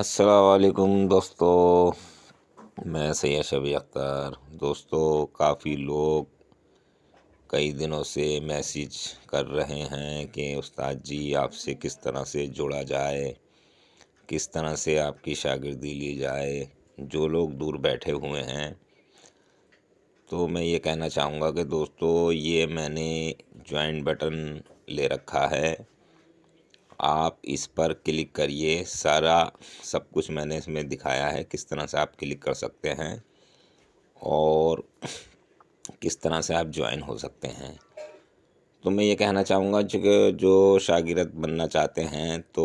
असलकुम दोस्तों मैं सैयद शबी अख्तार दोस्तों काफ़ी लोग कई दिनों से मैसेज कर रहे हैं कि उस्ताद जी आपसे किस तरह से जुड़ा जाए किस तरह से आपकी शागिर्दी ली जाए जो लोग दूर बैठे हुए हैं तो मैं ये कहना चाहूँगा कि दोस्तों ये मैंने जॉइंट बटन ले रखा है आप इस पर क्लिक करिए सारा सब कुछ मैंने इसमें दिखाया है किस तरह से आप क्लिक कर सकते हैं और किस तरह से आप ज्वाइन हो सकते हैं तो मैं ये कहना चाहूँगा जो जो शागिरद बनना चाहते हैं तो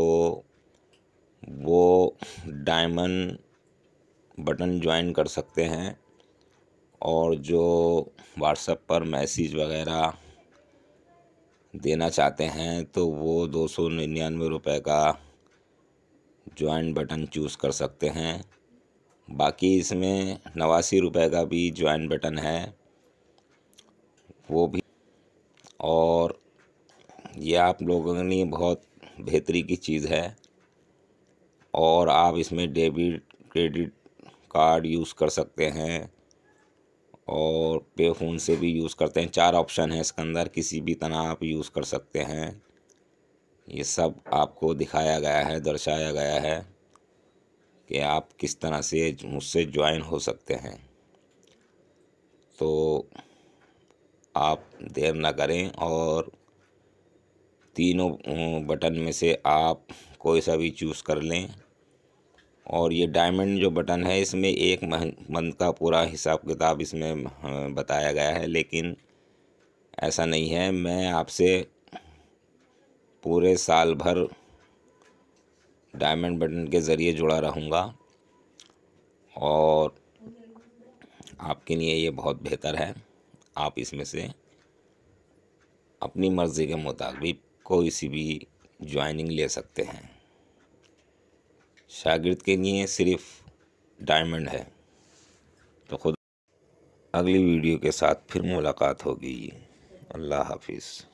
वो डायमंड बटन ज्वाइन कर सकते हैं और जो व्हाट्सएप पर मैसेज वगैरह देना चाहते हैं तो वो दो सौ निन्यानवे रुपये का ज्वाइन बटन चूज़ कर सकते हैं बाकी इसमें नवासी रुपये का भी ज्वाइन बटन है वो भी और ये आप लोगों के लिए बहुत बेहतरी की चीज़ है और आप इसमें डेबिट क्रेडिट कार्ड यूज़ कर सकते हैं और पे फ़ोन से भी यूज़ करते हैं चार ऑप्शन है इसके अंदर किसी भी तरह आप यूज़ कर सकते हैं ये सब आपको दिखाया गया है दर्शाया गया है कि आप किस तरह से मुझसे ज्वाइन हो सकते हैं तो आप देर ना करें और तीनों बटन में से आप कोई सा भी चूज़ कर लें और ये डायमंड जो बटन है इसमें एक मंथ का पूरा हिसाब किताब इसमें बताया गया है लेकिन ऐसा नहीं है मैं आपसे पूरे साल भर डायमंड बटन के ज़रिए जुड़ा रहूँगा और आपके लिए ये बहुत बेहतर है आप इसमें से अपनी मर्ज़ी के मुताबिक कोई सी भी ज्वाइनिंग ले सकते हैं शागिर्द के लिए सिर्फ डायमंड है तो खुद अगली वीडियो के साथ फिर मुलाकात होगी अल्लाह हाफिज़